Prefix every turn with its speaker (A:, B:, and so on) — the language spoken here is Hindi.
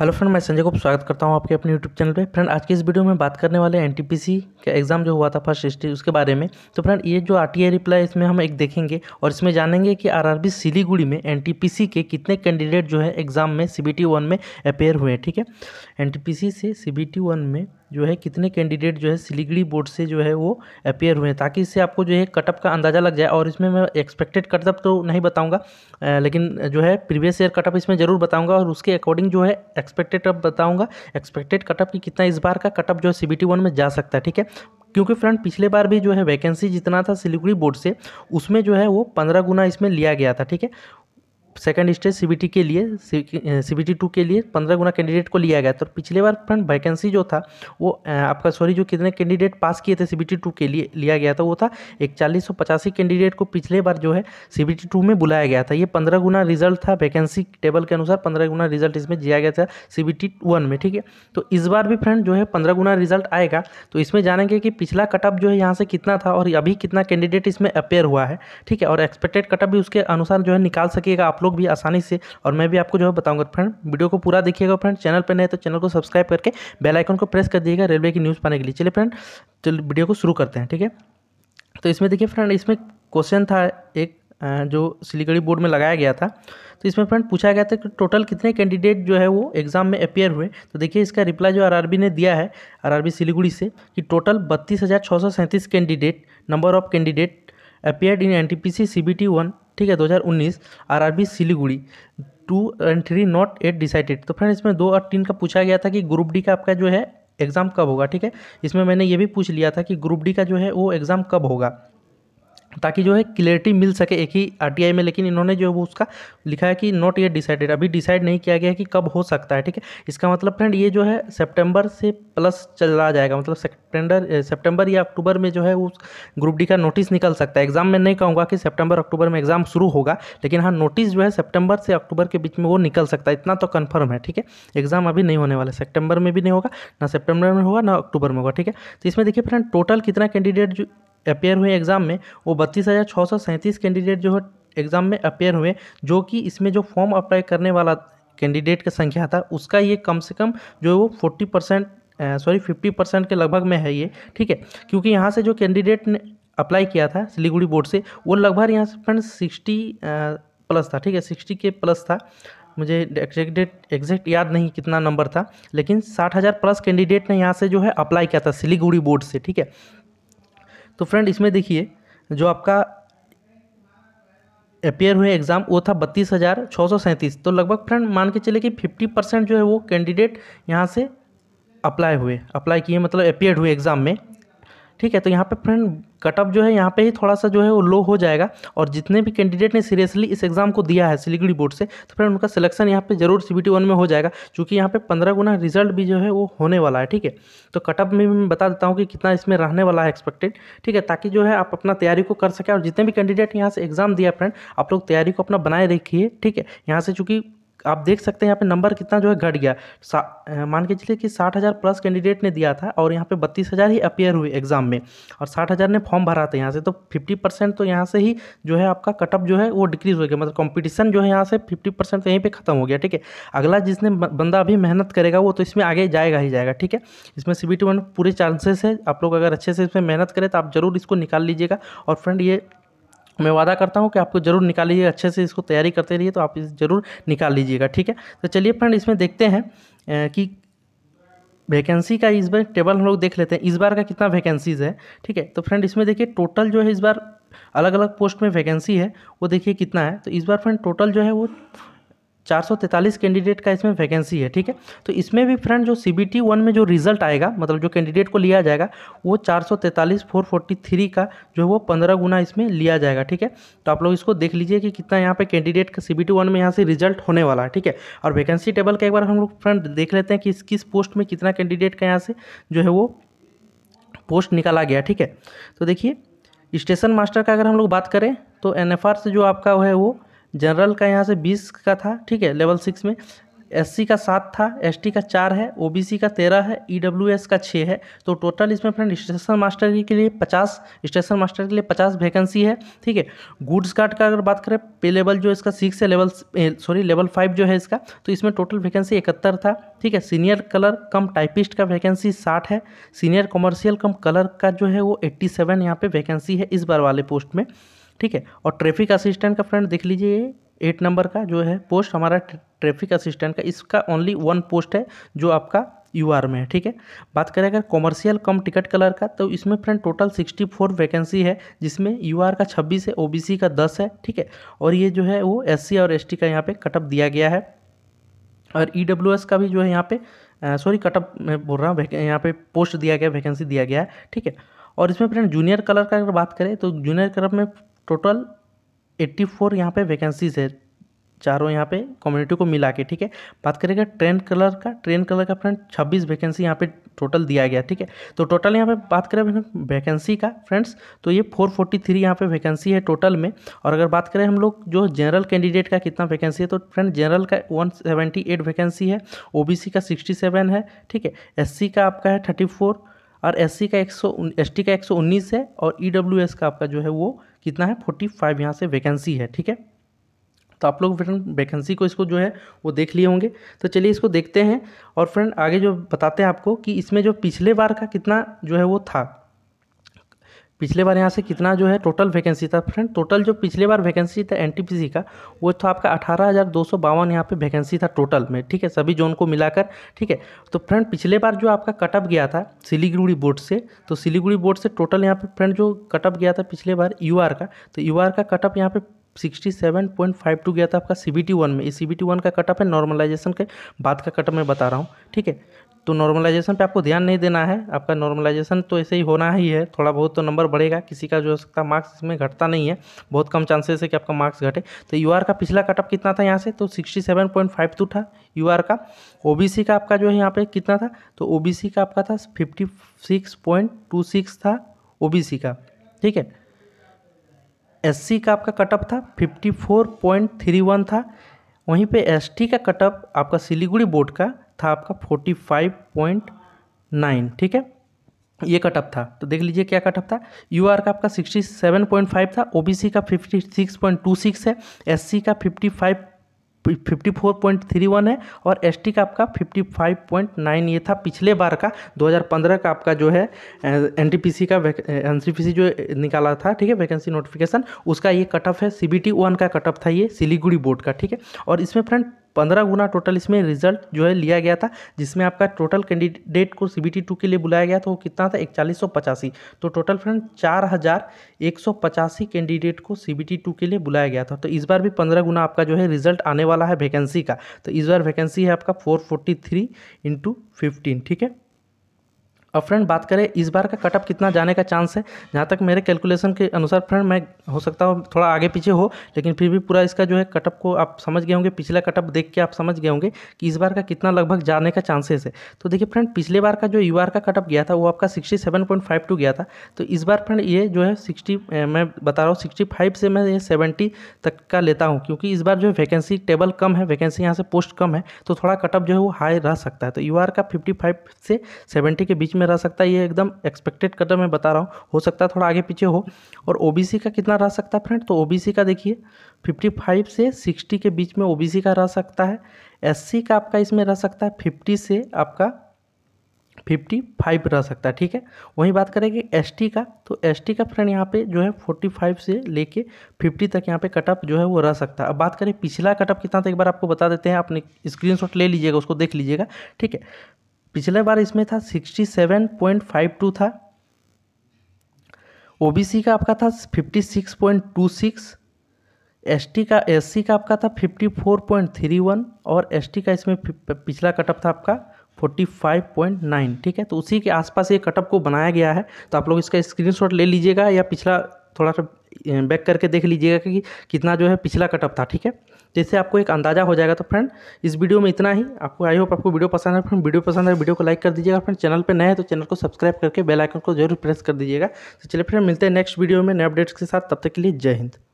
A: हेलो फ्रेंड मैं संजय को स्वागत करता हूं आपके अपने यूट्यूब चैनल पे फ्रेंड आज के इस वीडियो में बात करने वाले एन का एग्ज़ाम जो हुआ था फर्स्ट हिस्ट्री उसके बारे में तो फ्रेंड ये जो आर टी रिप्लाई इसमें हम एक देखेंगे और इसमें जानेंगे कि आरआरबी सिलीगुड़ी में एन के कितने कैंडिडेट जो है एग्ज़ाम में सी बी में अपेयर हुए ठीक है एन से सी बी में जो है कितने कैंडिडेट जो है सिलीगुड़ी बोर्ड से जो है वो अपेयर हुए हैं ताकि इससे आपको जो है कटअप का अंदाज़ा लग जाए और इसमें मैं एक्सपेक्टेड कटअप तो नहीं बताऊंगा लेकिन जो है प्रीवियस ईयर कटअप इसमें ज़रूर बताऊंगा और उसके अकॉर्डिंग जो है एक्सपेक्टेड अब बताऊँगा एक्सपेक्टेड कटअप की कितना इस बार का कटअप जो है सी वन में जा सकता है ठीक है क्योंकि फ्रेंड पिछले बार भी जो है वैकेंसी जितना था सिलीगुड़ी बोर्ड से उसमें जो है वो पंद्रह गुना इसमें लिया गया था ठीक है सेकंड स्टेज सीबीटी के लिए सीबीटी टू के लिए पंद्रह गुना कैंडिडेट को लिया गया तो पिछले बार फ्रेंड वैकेंसी जो था वो आपका सॉरी जो कितने कैंडिडेट पास किए थे सीबीटी टू के लिए लिया गया था वो था चालीस सौ पचासी कैंडिडेट को पिछले बार जो है सीबीटी टू में बुलाया गया था ये पंद्रह गुना रिजल्ट था वैकेंसी टेबल के अनुसार पंद्रह गुना रिजल्ट इसमें दिया गया था सीबीटी वन में ठीक है तो इस बार भी फ्रेंड जो है पंद्रह गुना रिजल्ट आएगा तो इसमें जानेंगे कि पिछला कटअप जो है यहाँ से कितना था और अभी कितना कैंडिडेट इसमें अपेयर हुआ है ठीक है और एक्सपेक्टेड कटअप भी उसके अनुसार जो है निकाल सकेगा आप लोग लोग भी आसानी से और मैं भी आपको जो है बताऊँगा फ्रेंड वीडियो को पूरा देखिएगा फ्रेंड चैनल पर नहीं तो चैनल को सब्सक्राइब करके बेलाइकन को प्रेस कर दिएगा रेलवे की न्यूज़ पाने के लिए चलिए फ्रेंड चलिए वीडियो को शुरू करते हैं ठीक है तो इसमें देखिए फ्रेंड इसमें क्वेश्चन था एक जो सिलीगढ़ी बोर्ड में लगाया गया था तो इसमें फ्रेंड पूछा गया था कि टोटल कितने कैंडिडेट जो है वो एग्ज़ाम में अपेयर हुए तो देखिए इसका रिप्लाई जो आरआरबी ने दिया है आरआरबी सिलीगुड़ी से कि टोटल बत्तीस हज़ार छः सौ सैंतीस candidate number of candidate appeared in N T P C C B T one ठीक है दो हजार उन्नीस R R B Siliguri two and three not yet decided तो फ्रेंड इसमें दो और तीन का पूछा गया था कि ग्रुप डी का आपका जो है एग्ज़ाम कब होगा ठीक है इसमें मैंने ये भी पूछ लिया था कि ग्रुप डी का जो है वो एग्ज़ाम कब होगा ताकि जो है क्लियरिटी मिल सके एक ही आरटीआई में लेकिन इन्होंने जो है वो उसका लिखा है कि नॉट ये डिसाइडेड अभी डिसाइड नहीं किया गया है कि कब हो सकता है ठीक है इसका मतलब फ्रेंड ये जो है सितंबर से प्लस चला जाएगा मतलब सेप्टेंडर सेप्टेम्बर या अक्टूबर में जो है उस ग्रुप डी का नोटिस निकल सकता है एग्जाम में नहीं कहूँगा कि सेप्टेम्बर अक्टूबर में एग्जाम शुरू होगा लेकिन हाँ नोटिस जो है सेप्टेम्बर से अक्टूबर के बीच में वो निकल सकता है इतना तो कन्फर्म है ठीक है एग्जाम अभी नहीं होने वाला सेप्टेम्बर में भी नहीं होगा ना सेप्टेम्बर में होगा ना अक्टूबर में होगा ठीक है तो इसमें देखिए फ्रेंड टोटल कितना कैंडिडेट जो अपेयर हुए एग्ज़ाम में वो बत्तीस हज़ार छः सौ सैंतीस कैंडिडेट जो है एग्ज़ाम में अपेयर हुए जो कि इसमें जो फॉर्म अप्लाई करने वाला कैंडिडेट की संख्या था उसका ये कम से कम जो है वो forty percent sorry fifty percent के लगभग में है ये ठीक है क्योंकि यहाँ से जो कैंडिडेट ने अप्लाई किया था सिलीगुड़ी बोर्ड से वो लगभग यहाँ से फ्रेंड सिक्सटी प्लस था ठीक है सिक्सटी के प्लस था मुझे एग्जैक्ट डेट एग्जैक्ट याद नहीं कितना नंबर था लेकिन साठ हज़ार प्लस कैंडिडेट ने यहाँ से जो है अप्लाई किया था सिलीगुड़ी बोर्ड से ठीक है तो फ्रेंड इसमें देखिए जो आपका अपेयर हुए एग्ज़ाम वो था बत्तीस हज़ार छः सौ सैंतीस तो लगभग फ्रेंड मान के चले कि फिफ्टी परसेंट जो है वो कैंडिडेट यहाँ से अप्लाई हुए अप्लाई किए मतलब अपेयर हुए एग्ज़ाम में ठीक है तो यहाँ पे फ्रेंड कटअप जो है यहाँ पे ही थोड़ा सा जो है वो लो हो जाएगा और जितने भी कैंडिडेट ने सीरियसली इस एग्ज़ाम को दिया है सिलीगुड़ी बोर्ड से तो फ्रेंड उनका सिलेक्शन यहाँ पे जरूर सी वन में हो जाएगा क्योंकि यहाँ पे पंद्रह गुना रिजल्ट भी जो है वो होने वाला है ठीक है तो कटअप में भी मैं बता देता हूँ कि कितना इसमें रहने वाला है एक्सपेक्टेड ठीक है ताकि जो है आप अपना तैयारी को कर सकें और जितने भी कैंडिडेट यहाँ से एग्ज़ाम दिया फ्रेंड आप लोग तैयारी को अपना बनाए रखिए ठीक है यहाँ से चूँकि आप देख सकते हैं यहाँ पे नंबर कितना जो है घट गया मान के चलिए कि साठ हज़ार प्लस कैंडिडेट ने दिया था और यहाँ पे बत्तीस हज़ार ही अपेयर हुए एग्ज़ाम में और साठ हज़ार ने फॉर्म भरा था यहाँ से तो फिफ्टी परसेंट तो यहाँ से ही जो है आपका कटअप जो है वो डिक्रीज़ हो गया मतलब कॉम्पिटिशन जो है यहाँ से फिफ्टी परसेंट तो यहीं पर ख़त्म हो गया ठीक है अगला जिसने बंदा अभी मेहनत करेगा वो तो इसमें आगे जाएगा ही जाएगा ठीक है इसमें सी बी पूरे चांसेस है आप लोग अगर अच्छे से इसमें मेहनत करें तो आप ज़रूर इसको निकाल लीजिएगा और फ्रेंड ये मैं वादा करता हूँ कि आपको जरूर निकाल लीजिए अच्छे से इसको तैयारी करते रहिए तो आप इस जरूर निकाल लीजिएगा ठीक है तो चलिए फ्रेंड इसमें देखते हैं कि वैकेंसी का इस बार टेबल हम लोग देख लेते हैं इस बार का कितना वैकेंसीज़ है ठीक है तो फ्रेंड इसमें देखिए टोटल जो है इस बार अलग अलग पोस्ट में वैकेंसी है वो देखिए कितना है तो इस बार फ्रेंड टोटल जो है वो 443 कैंडिडेट का इसमें वैकेंसी है ठीक है तो इसमें भी फ्रेंड जो सी बी टी वन में जो रिजल्ट आएगा मतलब जो कैंडिडेट को लिया जाएगा वो 443 443 का जो है वो पंद्रह गुना इसमें लिया जाएगा ठीक है तो आप लोग इसको देख लीजिए कि कितना यहाँ पे कैंडिडेट का सी बी टी वन में यहाँ से रिजल्ट होने वाला है ठीक है और वैकेंसी टेबल का एक बार हम लोग फ्रेंड देख लेते हैं कि इस किस पोस्ट में कितना कैंडिडेट का यहाँ से जो है वो पोस्ट निकाला गया ठीक है तो देखिए स्टेशन मास्टर का अगर हम लोग बात करें तो एन से जो आपका है वो जनरल का यहाँ से बीस का था ठीक है लेवल सिक्स में एससी का सात था एसटी का चार है ओबीसी का तेरह है ईडब्ल्यूएस का छः है तो टोटल इसमें फ्रेंड स्टेशन मास्टर के लिए पचास स्टेशन मास्टर के लिए पचास वैकेंसी है ठीक है गुड्स कार्ड का अगर बात करें पे लेवल जो इसका सिक्स है लेवल सॉरी लेवल फाइव जो है इसका तो इसमें टोटल वैकेंसी इकहत्तर था ठीक है सीनियर कलर कम टाइपिस्ट का वैकेंसी साठ है सीनियर कॉमर्शियल कम कलर का जो है वो एट्टी सेवन यहाँ वैकेंसी है इस बार वाले पोस्ट में ठीक है और ट्रैफिक असिस्टेंट का फ्रेंड देख लीजिए एट नंबर का जो है पोस्ट हमारा ट्रैफिक असिस्टेंट का इसका ओनली वन पोस्ट है जो आपका यू आर में है ठीक है बात करें अगर कॉमर्शियल कम टिकट कलर का तो इसमें friend total sixty four vacancy है जिसमें यू आर का छब्बीस है ओ बी सी का दस है ठीक है और ये जो है वो एस सी और एस टी का यहाँ पे कटअप दिया गया है और ई डब्ल्यू एस का भी जो है यहाँ पे सॉरी कटअप मैं बोल रहा हूँ यहाँ पे पोस्ट दिया गया वैकेंसी दिया गया है ठीक है और इसमें फ्रेंड जूनियर कलर का अगर बात करें तो जूनियर कलर में टोटल 84 फोर यहाँ पर वैकेंसीज़ है चारों यहाँ पे कम्युनिटी को मिला के ठीक है बात करेंगे ट्रेन कलर का ट्रेन कलर का फ्रेंड 26 वैकेंसी यहाँ पे टोटल दिया गया ठीक है तो टोटल यहाँ पे बात करें वैकेंसी का फ्रेंड्स तो ये 443 फोर्टी थ्री यहाँ पर वैकेंसी है टोटल में और अगर बात करें हम लोग जो जनरल कैंडिडेट का कितना वैकेंसी है तो फ्रेंड जनरल का वन वैकेंसी है ओ का सिक्सटी है ठीक है एस का आपका है थर्टी और एस का एक सौ एस का एक सौ उन्नीस है और ई e का आपका जो है वो कितना है फोर्टी फाइव यहाँ से वैकेंसी है ठीक है तो आप लोग फ्रेंड वैकेंसी को इसको जो है वो देख लिए होंगे तो चलिए इसको देखते हैं और फ्रेंड आगे जो बताते हैं आपको कि इसमें जो पिछले बार का कितना जो है वो था पिछले बार यहाँ से कितना जो है टोटल वैकेंसी था फ्रेंड टोटल जो पिछले बार वैकेंसी था एनटीपीसी का वो तो आपका अठारह हज़ार दो सौ बावन यहाँ पर वैकेंसी था टोटल में ठीक है सभी जोन को मिलाकर ठीक है तो फ्रेंड पिछले बार जो आपका कटअप गया था सिलीगुड़ी बोर्ड से तो सिलीगुड़ी बोर्ड से टोटल यहाँ पर फ्रेंड जो कटअप गया था पिछले बार यू का तो यू का कटअप यहाँ पर sixty seven point five two गया था आपका सी बी टी वन में सी बी टी वन का कटअप है नॉर्मलाइजेशन के बाद का कटअप मैं बता रहा हूँ ठीक है तो नॉर्मलाइजेशन पे आपको ध्यान नहीं देना है आपका नॉर्मलाइजेशन तो ऐसे ही होना ही है थोड़ा बहुत तो नंबर बढ़ेगा किसी का जो हो सकता मार्क्स इसमें घटता नहीं है बहुत कम चांसेस है कि आपका मार्क्स घटे तो यू का पिछला कटअप कितना था यहाँ से तो sixty seven point five two था यू का ओ का आपका जो है यहाँ पर कितना था तो ओ का आपका था fifty six point two six था ओ का ठीक है एस का आपका कटअप था fifty four point three one था वहीं पे एस का कटअप आपका सिलीगुड़ी बोर्ड का था आपका फोर्टी फाइव पॉइंट नाइन ठीक है ये कटअप था तो देख लीजिए क्या कटअप था यू आर का आपका सिक्सटी सेवन पॉइंट फाइव था ओ बी सी का fifty six point two six है एस सी का fifty five fifty four point three one है और एस टी का आपका फिफ्टी फाइव पॉइंट नाइन ये था पिछले बार का दो हज़ार पंद्रह का आपका जो है एन टी पी सी का एन सी पी सी जो निकाला था ठीक है वैकेंसी नोटिफिकेशन उसका ये कटअप है सी बी टी वन का कटअप था ये सिलीगुड़ी बोर्ड का ठीक है और इसमें फ्रेंड पंद्रह गुना टोटल इसमें रिजल्ट जो है लिया गया था जिसमें आपका टोटल कैंडिडेट को सी बी के लिए बुलाया गया था वो कितना था इकतालीस तो टोटल फ्रेंड चार कैंडिडेट को सी बी के लिए बुलाया गया था तो इस बार भी पंद्रह गुना आपका जो है रिजल्ट आने वाला है वैकेंसी का तो इस बार वैकेंसी है आपका फोर फोर्टी थ्री ठीक है अब फ्रेंड बात करें इस बार का कटअप कितना जाने का चांस है जहाँ तक मेरे कैलकुलेशन के अनुसार फ्रेंड मैं हो सकता हूँ थोड़ा आगे पीछे हो लेकिन फिर भी पूरा इसका जो है कटअप को आप समझ गए होंगे पिछला कटअप देख के आप समझ गए होंगे कि इस बार का कितना लगभग जाने का चांसेस है तो देखिए फ्रेंड पिछले बार का जो यू का कटअप गया था वो आपका sixty seven point five two गया था तो इस बार फ्रेंड ये जो है सिक्सटी मैं बता रहा हूँ सिक्सटी फाइव से मैं ये सेवेंटी तक का लेता हूँ क्योंकि इस बार जो है वैकेंसी टेबल कम है वैकेंसी यहाँ से पोस्ट कम है तो थोड़ा कटअप जो है वो हाई रह सकता है तो यू का फिफ्टी फाइव से सेवेंटी के बीच में में रह सकता है ये एकदम एक्सपेक्टेड कदम मैं बता रहा हूँ हो सकता है थोड़ा आगे पीछे हो और ओबीसी का कितना रह सकता है फ्रेंड तो ओबीसी का देखिए 55 से 60 के बीच में ओबीसी का रह सकता है एससी का आपका इसमें रह सकता है फिफ्टी से आपका फिफ्टी फाइव रह सकता है ठीक है वहीं बात करेंगे एसटी का तो एसटी का फ्रेंड यहाँ पे जो है फोर्टी फाइव से लेके फिफ्टी तक यहाँ पे कटअप जो है वो रह सकता है अब बात करें पिछला कटअप कितना था तो एक बार आपको बता देते हैं आपने स्क्रीनशॉट ले लीजिएगा उसको देख लीजिएगा ठीक है पिछले बार इसमें था sixty seven point five two था ओबीसी का आपका था fifty six point two six ST का एससी का आपका था fifty four point three one और एसटी का इसमें पिछला कटअप था आपका फोर्टी फाइव पॉइंट नाइन ठीक है तो उसी के आसपास ये कटअप को बनाया गया है तो आप लोग इसका स्क्रीनशॉट ले लीजिएगा या पिछला थोड़ा सा बैक करके देख लीजिएगा कि कितना जो है पिछला कटअप था ठीक है जिससे तो आपको एक अंदाज़ा हो जाएगा तो फ्रेंड इस वीडियो में इतना ही आपको आई होप आपको वीडियो पसंद है फ्रेंड वीडियो पसंद है वीडियो को लाइक कर दीजिएगा फ्रेंड चैनल पर नए हैं तो चैनल को सब्सक्राइब करके बेल आइकन को जरूर प्रेस कर दीजिएगा तो चलिए फ्रेंड मिलते हैं नेक्स्ट वीडियो में नए अपडेट्स के साथ तब तक के लिए जय हिंद